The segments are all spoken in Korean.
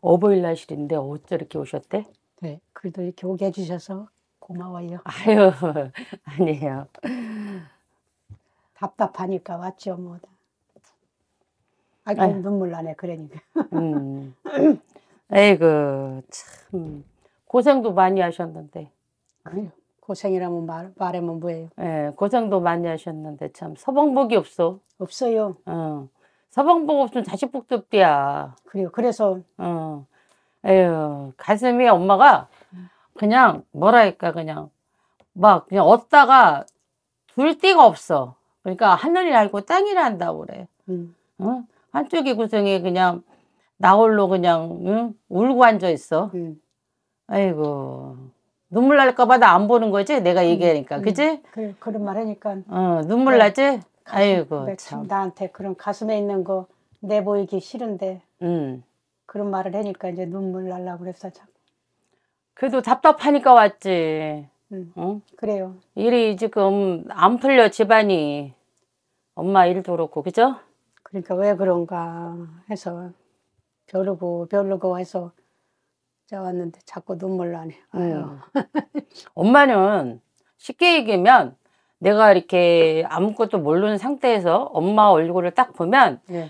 어버일날실인데 어째 이렇게 오셨대? 네, 그래도 이렇게 오게 해주셔서 고마워요. 아유, 아니에요. 답답하니까 왔죠, 뭐. 아, 눈물 나네, 그러니까. 음. 에이그, 참. 고생도 많이 하셨는데. 아유, 고생이라면 말, 말하면 뭐예요? 예, 고생도 많이 하셨는데, 참, 서방복이 없어. 없어요. 어. 서방복 없으면 자식복도비야. 그래요. 그래서 어, 에휴 가슴이 엄마가 그냥 뭐랄까 그냥 막 그냥 얻다가 둘 데가 없어. 그러니까 하늘이 알고 땅이라 한다고 그래. 음. 응? 어? 한쪽이 구성에 그냥 나홀로 그냥 응? 울고 앉아 있어. 음. 아이고 눈물 날까봐 나 안 보는 거지. 내가 음. 얘기하니까 음. 그지? 그 그런 말하니까. 어 눈물 네. 나지. 아이고 참. 그렇죠. 나한테 그런 가슴에 있는 거 내보이기 싫은데 음. 그런 말을 하니까 이제 눈물 날라고 그랬어 자꾸. 그래도 답답하니까 왔지. 응. 음. 응? 어? 그래요. 일이 지금 안 풀려 집안이 엄마 일도 그렇고 그죠? 그러니까 왜 그런가 해서 별로고 별로고 해서 왔는데 자꾸 눈물 나네. 아유. 음. 엄마는 쉽게 얘기하면 내가 이렇게 아무것도 모르는 상태에서 엄마 얼굴을 딱 보면 네.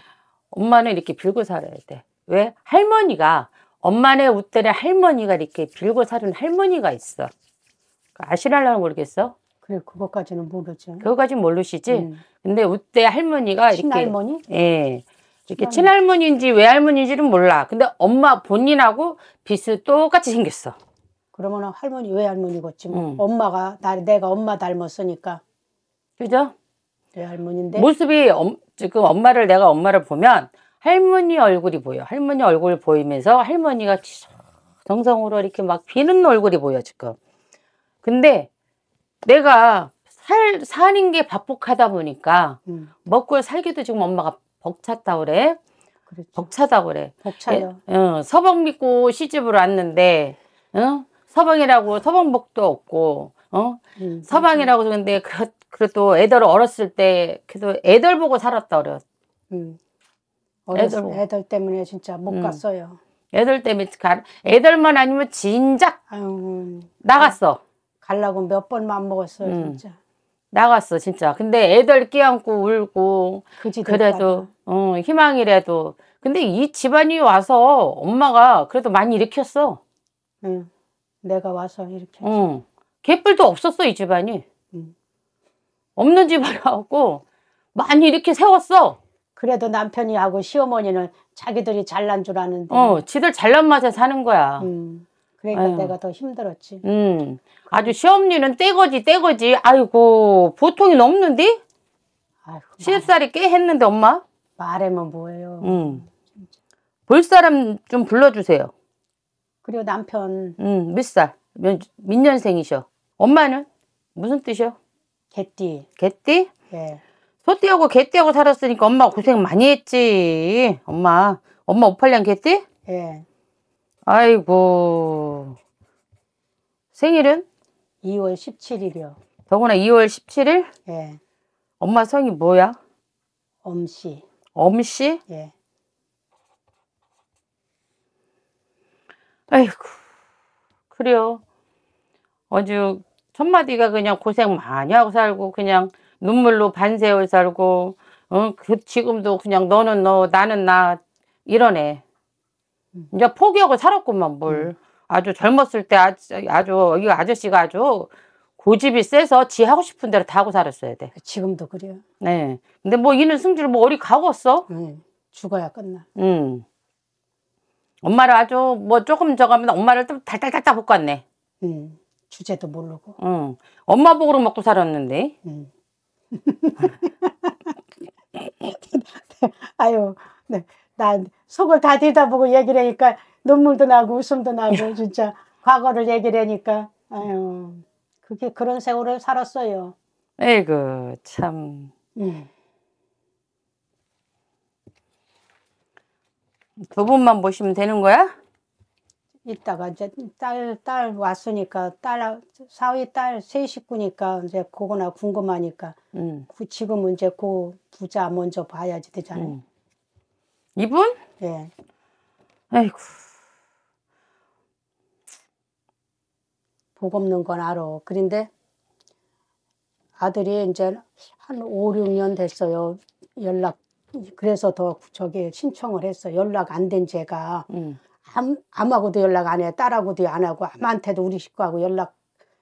엄마는 이렇게 빌고 살아야 돼. 왜? 할머니가 엄마네 웃들에 할머니가 이렇게 빌고 사는 할머니가 있어. 아시랄라나 모르겠어? 그래 그것까지는 모르죠. 그것까지 모르시지. 음. 근데 웃대 할머니가 친할머니? 이렇게 예. 이렇게 친할머니. 친할머니인지 외할머니인지는 몰라. 근데 엄마 본인하고 비스 똑같이 생겼어. 그러면 할머니 외 할머니겠지? 뭐. 응. 엄마가 나 내가 엄마 닮았으니까. 그죠? 내 할머니인데. 모습이 엄, 지금 엄마를 내가 엄마를 보면 할머니 얼굴이 보여. 할머니 얼굴 보이면서 할머니가 정성으로 이렇게 막 비는 얼굴이 보여 지금. 근데 내가 살 사는 게바쁘하다 보니까 음. 먹고 살기도 지금 엄마가 벅찼다 그래. 그렇죠. 벅차다 그래. 벅차요. 예, 어, 서방 믿고 시집을 왔는데 어? 서방이라고 서방복도 없고 어 음, 그렇죠. 서방이라고 그 근데 그, 그래도 애들 어렸을 때 그래도 애들 보고 살았다 어렸. 음. 어렸을 애들, 애들 때문에 진짜 못 음. 갔어요. 애들 때문에 가, 애들만 아니면 진작 아유, 음. 나갔어. 갈라고 몇 번만 먹었어요 음. 진짜. 나갔어 진짜. 근데 애들 끼안고 울고 그 그래도 어, 희망이라도. 근데 이 집안이 와서 엄마가 그래도 많이 일으켰어. 음. 내가 와서 이렇게. 어. 개뿔도 없었어 이 집안이. 음. 없는 집안이었고 많이 이렇게 세웠어. 그래도 남편이하고 시어머니는 자기들이 잘난 줄 아는데. 어, 지들 잘난 맛에 사는 거야. 음. 그러니까 아유. 내가 더 힘들었지. 음. 아주 시엄니는 떼거지 떼거지. 아이고 보통이 넘는데? 아살이꽤 했는데 엄마? 말하면 뭐예요. 음. 볼 사람 좀 불러주세요. 그리고 남편 음, 몇 살? 몇, 몇 년생이셔? 엄마는? 무슨 뜻이요? 개띠. 개띠? 예. 소띠하고 개띠하고 살았으니까 엄마 고생 많이 했지. 엄마. 엄마 오팔년 개띠? 예. 아이고. 생일은? 2월 17일이요. 더구나 2월 17일? 예. 엄마 성이 뭐야? 엄씨. 엄씨? 예. 아이고 그래요. 어주 첫마디가 그냥 고생 많이 하고 살고 그냥 눈물로 반세월 살고 어, 그 지금도 그냥 너는 너 나는 나 이러네. 이제 포기하고 살았구만 뭘. 음. 아주 젊었을 때 아주, 아주 이 아저씨가 아주 고집이 세서 지 하고 싶은 대로 다 하고 살았어야 돼. 지금도 그래요. 네. 근데 뭐 이는 승질 뭐어리 가겠어? 응. 네. 죽어야 끝나. 응. 음. 엄마를 아주 뭐 조금 저거 하면 엄마를 좀 달달달달 볶았네. 음, 주제도 모르고. 응. 엄마 보으로 먹고 살았는데. 음. 아유, 네. 난 속을 다 들여다보고 얘기를 하니까 눈물도 나고 웃음도 나고 진짜 과거를 얘기를 하니까 아유, 그게 그런 세월을 살았어요. 에이그 참. 음. 저분만 보시면 되는 거야? 이따가 이제 딸, 딸 왔으니까 딸, 사위 딸 세 식구니까 이제 그거나 궁금하니까 음. 그 지금 은 이제 그 부자 먼저 봐야지 되잖아요. 음. 이분? 예. 아이고. 복 없는 건 알아. 그런데 아들이 이제 한 5, 6년 됐어요. 연락 그래서 더 저기 신청을 했어. 연락 안 된 제가 음. 암, 암하고도 연락 안 해. 딸하고도 안 하고 암한테도 우리 식구하고 연락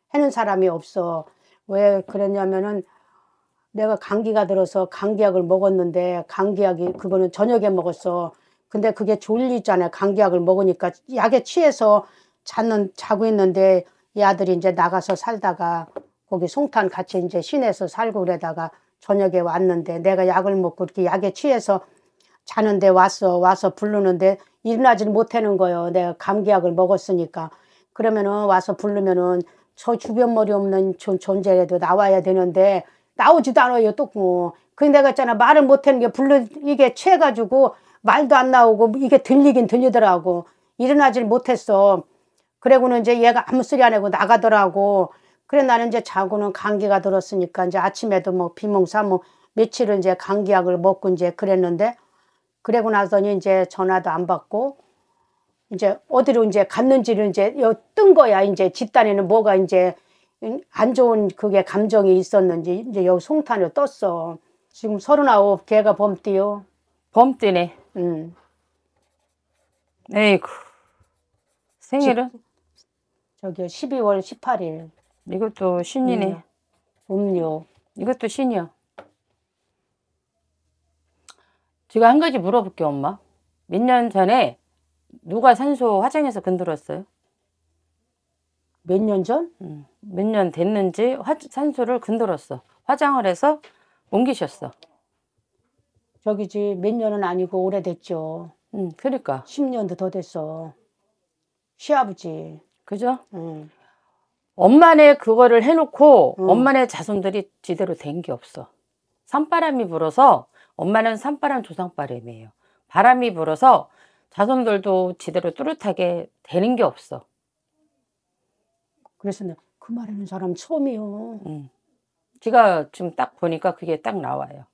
하는 사람이 없어. 왜 그랬냐면은 내가 감기가 들어서 감기약을 먹었는데 감기약이 그거는 저녁에 먹었어. 근데 그게 졸리잖아요. 감기약을 먹으니까 약에 취해서 자는 자고 있는데 이 아들이 이제 나가서 살다가 거기 송탄 같이 이제 시내에서 살고 그러다가 저녁에 왔는데 내가 약을 먹고 이렇게 약에 취해서 자는데 왔어 와서 부르는데 일어나질 못하는 거예요 내가 감기약을 먹었으니까 그러면은 와서 부르면은 저 주변머리 없는 존재라도 존 나와야 되는데 나오지도 않아요 또 뭐. 근데 내가 있잖아 말을 못하는 게 불러 이게 취해가지고 말도 안 나오고 이게 들리긴 들리더라고 일어나질 못했어 그래고는 이제 얘가 아무 소리 안 하고 나가더라고 그래 나는 이제 자고는 감기가 들었으니까 이제 아침에도 뭐 비몽사몽 뭐 며칠을 이제 감기약을 먹고 이제 그랬는데 그러고 나서니 이제 전화도 안 받고 이제 어디로 이제 갔는지를 이제 뜬 거야 이제 집단에는 뭐가 이제 음, 안 좋은 그게 감정이 있었는지 이제 여기 송탄을 떴어 지금 서른아홉 개가 범띠요 범띠네 응 음. 에이구 생일은? 지, 저기요 12월 18일 이것도 신이네. 음료. 이것도 신이야. 제가 한 가지 물어볼게 엄마. 몇 년 전에 누가 산소 화장해서 건드렸어요? 몇 년 전? 응. 몇년 됐는지 화, 산소를 건드렸어. 화장을 해서 옮기셨어. 저기지 몇 년은 아니고 오래됐죠. 응, 그러니까. 10년도 더 됐어. 시아버지. 그죠? 응. 엄마네 그거를 해놓고 음. 엄마네 자손들이 제대로 된 게 없어. 산바람이 불어서 엄마는 산바람 조상바람이에요. 바람이 불어서 자손들도 제대로 뚜렷하게 되는 게 없어. 그래서 그 말하는 사람 처음이요. 응. 음. 제가 지금 딱 보니까 그게 딱 나와요.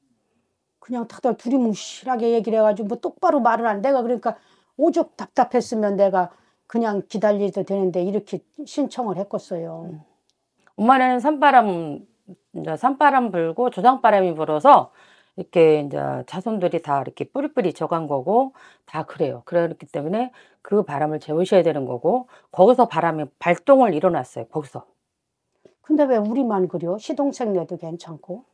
그냥 탁다 두리뭉실하게 얘기를 해가지고 뭐 똑바로 말을 안 내가 그러니까 오죽 답답했으면 내가 그냥 기다려도 되는데 이렇게 신청을 했었어요. 엄마는 산바람 이제 산바람 불고 조상바람이 불어서 이렇게 이제 자손들이 다 이렇게 뿌리뿌리 져간 거고 다 그래요. 그렇기 때문에 그 바람을 재우셔야 되는 거고 거기서 바람이 발동을 일어났어요. 거기서. 근데 왜 우리만 그래요? 시동생네도 괜찮고.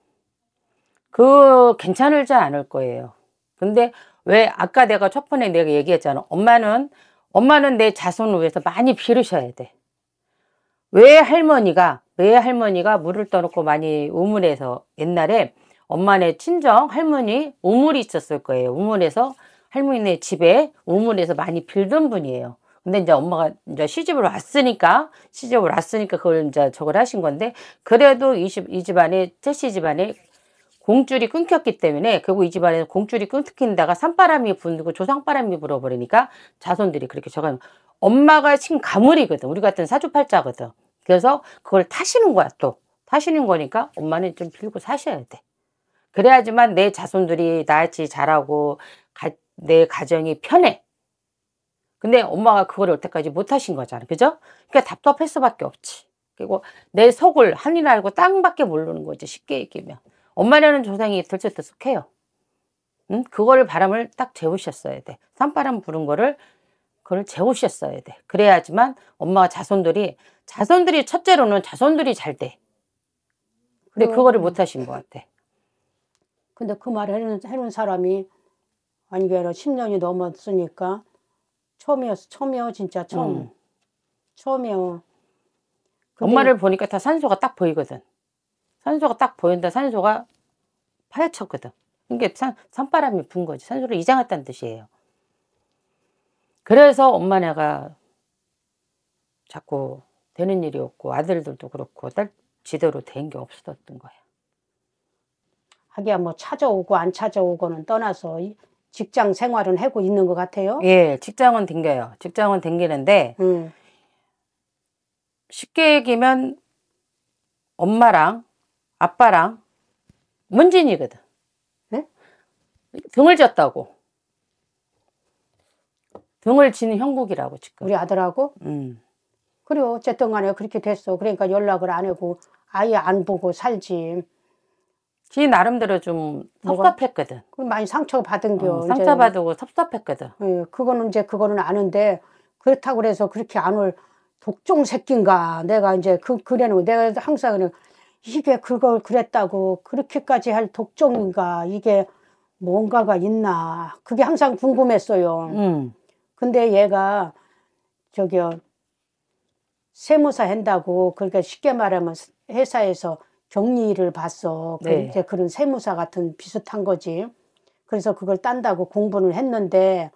그 괜찮을지 않을 거예요. 근데 왜 아까 내가 첫 번에 내가 얘기했잖아. 엄마는 엄마는 내 자손을 위해서 많이 빌으셔야 돼. 왜 할머니가 왜 할머니가 물을 떠놓고 많이 우물에서 옛날에 엄마네 친정 할머니 우물이 있었을 거예요. 우물에서 할머니네 집에 우물에서 많이 빌던 분이에요. 근데 이제 엄마가 이제 시집을 왔으니까 시집을 왔으니까 그걸 이제 저걸 하신 건데 그래도 이집이 집안에 제시 집안에 공줄이 끊겼기 때문에 결국 이 집안에는 공줄이 끊긴다가 산바람이 불고 조상바람이 불어버리니까 자손들이 그렇게 저가 엄마가 지금 가물이거든 우리 같은 사주팔자거든 그래서 그걸 타시는 거야 또 타시는 거니까 엄마는 좀 빌고 사셔야 돼 그래야지만 내 자손들이 나같이 잘하고 가, 내 가정이 편해 근데 엄마가 그걸 여태까지 못 하신 거잖아 그죠? 그러니까 답답할 수밖에 없지 그리고 내 속을 한일 알고 땅밖에 모르는 거지 쉽게 얘기하면 엄마라는 조상이 들쑥들쑥해요. 응? 그거를 바람을 딱 재우셨어야 돼. 산바람 부른 거를 그걸 재우셨어야 돼. 그래야지만 엄마와 자손들이 자손들이 첫째로는 자손들이 잘 돼. 근데 그, 그거를 못 하신 것 같아. 근데 그 말을 해놓해놓 사람이 안개로 10년이 넘었으니까 처음이었어. 처음이요. 진짜 처음. 음. 처음이요. 엄마를 보니까 다 산소가 딱 보이거든. 산소가 딱 보인다. 산소가 파헤쳤거든. 이게 산, 산바람이 분 거지. 산소를 이장했다는 뜻이에요. 그래서 엄마 내가 자꾸 되는 일이 없고 아들들도 그렇고 딸 지대로 된 게 없었던 거야. 하기야 뭐 찾아오고 안 찾아오고는 떠나서 직장 생활은 하고 있는 것 같아요. 예, 직장은 댕겨요. 직장은 댕기는데 음. 쉽게 얘기면 엄마랑 아빠랑 문진이거든. 네? 등을 졌다고. 등을 지는 형국이라고 지금. 우리 아들하고? 음. 그래 어쨌든 간에 그렇게 됐어. 그러니까 연락을 안 하고 아예 안 보고 살지. 지 나름대로 좀 섭섭했거든. 그 많이 상처받은 어, 겨. 어, 상처받고 섭섭했거든. 예, 그거는 이제 그거는 아는데 그렇다고 그래서 그렇게 안 올 독종 새끼인가 내가 이제 그 그래는 내가 항상 그냥 이게 그걸 그랬다고 그렇게까지 할 독종인가 이게 뭔가가 있나 그게 항상 궁금했어요. 음. 근데 얘가 저기요 세무사 한다고 그러니까 쉽게 말하면 회사에서 경리를 봤어. 그 네. 이제 그런 세무사 같은 비슷한 거지. 그래서 그걸 딴다고 공부를 했는데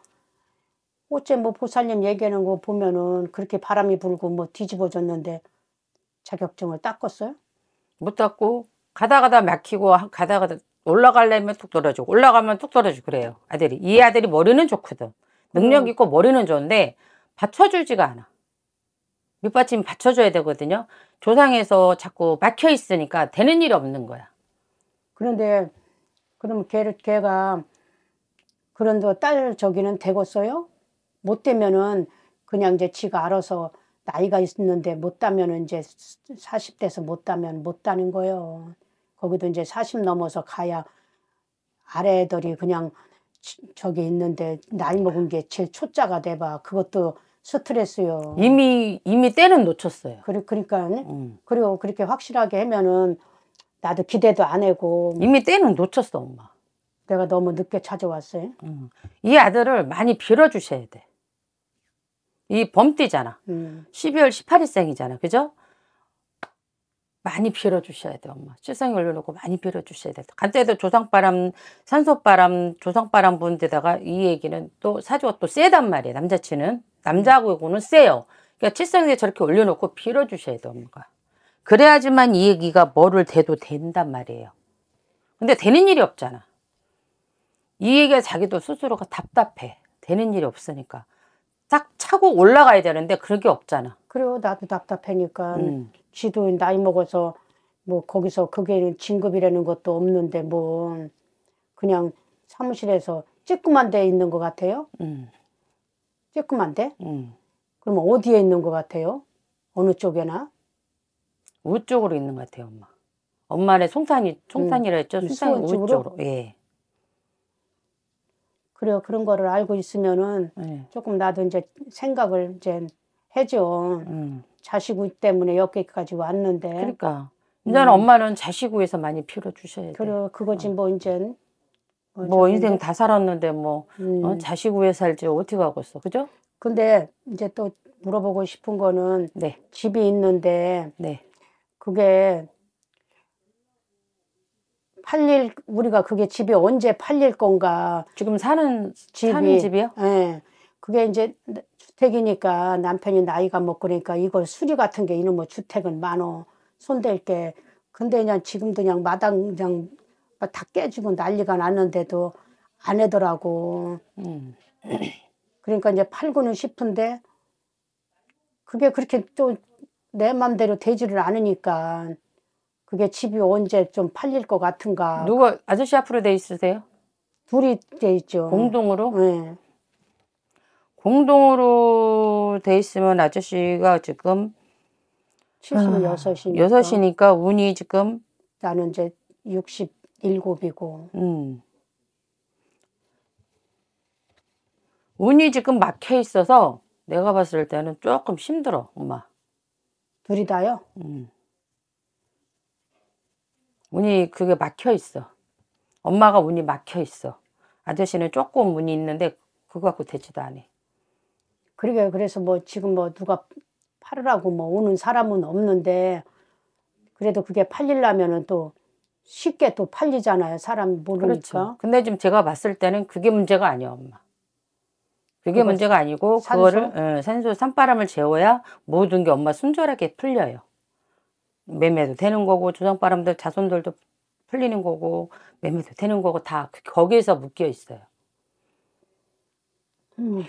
어째 뭐 보살님 얘기하는 거 보면은 그렇게 바람이 불고 뭐 뒤집어졌는데 자격증을 땄겠어요? 못 닦고 가다 가다 막히고 가다 가다 올라가려면 뚝 떨어지고 올라가면 뚝 떨어지고 그래요 아들이 이 아들이 머리는 좋거든 능력 음. 있고 머리는 좋은데 받쳐주지가 않아 밑받침 받쳐줘야 되거든요 조상에서 자꾸 막혀 있으니까 되는 일이 없는 거야 그런데 그럼 걔를 걔가 그런데 딸 저기는 되겠어요? 못 되면은 그냥 이제 지가 알아서 나이가 있는데 었못 따면 이제 40대에서 못 따면 못 따는 거예요. 거기도 이제 40 넘어서 가야 아래 들이 그냥 저기 있는데 나이 먹은 게 제일 초짜가 돼 봐. 그것도 스트레스요. 이미 이미 때는 놓쳤어요. 그리, 그러니까 네? 음. 그리고 그렇게 확실하게 하면은 나도 기대도 안 하고 이미 때는 놓쳤어 엄마. 내가 너무 늦게 찾아왔어요. 음. 이 아들을 많이 빌어주셔야 돼. 이 범띠잖아. 음. 12월 18일생이잖아. 그죠? 많이 빌어주셔야 돼, 엄마. 실상에 올려놓고 많이 빌어주셔야 돼. 간단해도 조상바람, 산소바람, 조상바람 분 데다가 이 얘기는 또 사주가 또 세단 말이야, 남자친은. 남자하고는 세요. 그러니까 칠성에 저렇게 올려놓고 빌어주셔야 돼, 엄마가. 그래야지만 이 얘기가 뭐를 대도 된단 말이에요. 근데 되는 일이 없잖아. 이 얘기가 자기도 스스로가 답답해. 되는 일이 없으니까. 싹 차고 올라가야 되는데 그게 런 없잖아. 그리고 나도 답답하니까 음. 지도 나이 먹어서 뭐 거기서 그게 진급이라는 것도 없는데 뭐 그냥 사무실에서 쬐끄만 데 있는 것 같아요. 음. 쬐끄만 데? 음. 그럼 어디에 있는 것 같아요? 어느 쪽에나? 우쪽으로 있는 것 같아요, 엄마. 엄마네 송산이 송산이라 했죠. 음, 송산이 우쪽으로. 예. 그래 그런 거를 알고 있으면은 네. 조금 나도 이제 생각을 이제 해줘 음. 자식우 때문에 여기까지 왔는데. 그러니까. 음. 이제는 음. 엄마는 자식우해서 많이 필요 주셔야 돼. 그래 그거지 어. 뭐 이제 뭐, 뭐 인생 다 살았는데 뭐 어, 음. 어? 자식우에 살지 어떻게 하겠어, 그죠? 근데 이제 또 물어보고 싶은 거는 네. 집이 있는데 네. 그게 팔릴 우리가 그게 집이 언제 팔릴 건가 지금 사는 집이 사는 집이요? 예. 그게 이제 주택이니까 남편이 나이가 먹으니까 뭐 그러니까 이걸 수리 같은 게 이놈의 주택은 많어 손댈 게 근데 그냥 지금도 그냥 마당 그냥 다 깨지고 난리가 났는데도 안 해더라고. 음. 그러니까 이제 팔고는 싶은데 그게 그렇게 또 내 맘대로 되지를 않으니까 그게 집이 언제 좀 팔릴 것 같은가. 누가 아저씨 앞으로 돼 있으세요? 둘이 돼 있죠. 공동으로? 네. 공동으로 돼 있으면 아저씨가 지금 76이니까. 아, 여이니까 운이 지금 나는 이제 67이고. 음. 운이 지금 막혀 있어서 내가 봤을 때는 조금 힘들어, 엄마. 둘이 다요? 음. 문이 그게 막혀 있어. 엄마가 문이 막혀 있어. 아저씨는 조금 문이 있는데 그거 갖고 되지도 않아. 그러게 그래서 뭐 지금 뭐 누가 팔으라고 뭐 오는 사람은 없는데 그래도 그게 팔리려면은 또 쉽게 또 팔리잖아요. 사람 모르니까. 그렇죠. 근데 지금 제가 봤을 때는 그게 문제가 아니야, 엄마. 그게 문제가 아니고 산소? 그거를 예, 산소 산바람을 재워야 모든 게 엄마 순조롭게 풀려요. 매매도 되는 거고 조상바람들 자손들도 풀리는 거고 매매도 되는 거고 다 거기에서 묶여 있어요. 음.